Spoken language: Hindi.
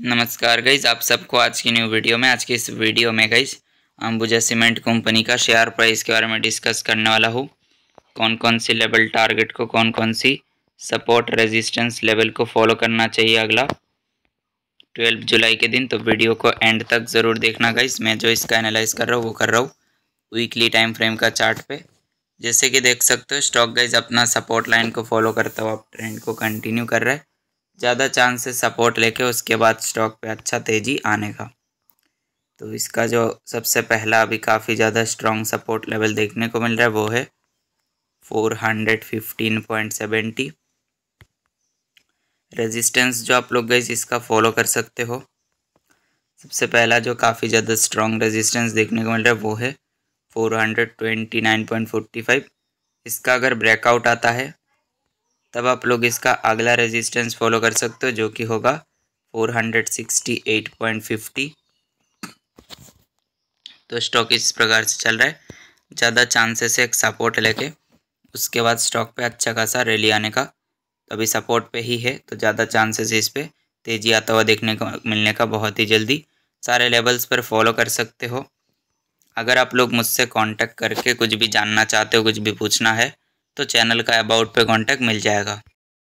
नमस्कार गईज आप सबको आज की न्यू वीडियो में आज की इस वीडियो में गईज अंबुजा सीमेंट कंपनी का शेयर प्राइस के बारे में डिस्कस करने वाला हूँ कौन कौन सी लेवल टारगेट को कौन कौन सी सपोर्ट रेजिस्टेंस लेवल को फॉलो करना चाहिए अगला ट्वेल्व जुलाई के दिन तो वीडियो को एंड तक ज़रूर देखना गईज मैं जो इसका एनालाइज कर रहा हूँ वो कर रहा हूँ वीकली टाइम फ्रेम का चार्ट पे जैसे कि देख सकते हो स्टॉक गाइज अपना सपोर्ट लाइन को फॉलो करता हुआ ट्रेंड को कंटिन्यू कर रहा है ज़्यादा चांस सपोर्ट लेके उसके बाद स्टॉक पे अच्छा तेज़ी आने का तो इसका जो सबसे पहला अभी काफ़ी ज़्यादा स्ट्रॉन्ग सपोर्ट लेवल देखने को मिल रहा है वो है four hundred fifteen point seventy resistance जो आप लोग गई इसका फॉलो कर सकते हो सबसे पहला जो काफ़ी ज़्यादा स्ट्रॉन्ग रेजिस्टेंस देखने को मिल रहा है वो है four hundred twenty nine point forty five इसका अगर ब्रेकआउट आता है तब आप लोग इसका अगला रेजिस्टेंस फॉलो कर सकते हो जो कि होगा 468.50 तो स्टॉक इस प्रकार से चल रहा है ज़्यादा चांसेस है एक सपोर्ट लेके उसके बाद स्टॉक पे अच्छा खासा रैली आने का तो अभी सपोर्ट पे ही है तो ज़्यादा चांसेस इस पर तेज़ी आता हुआ देखने को मिलने का बहुत ही जल्दी सारे लेवल्स पर फॉलो कर सकते हो अगर आप लोग मुझसे कांटेक्ट करके कुछ भी जानना चाहते हो कुछ भी पूछना है तो चैनल का अबाउट पे कांटेक्ट मिल जाएगा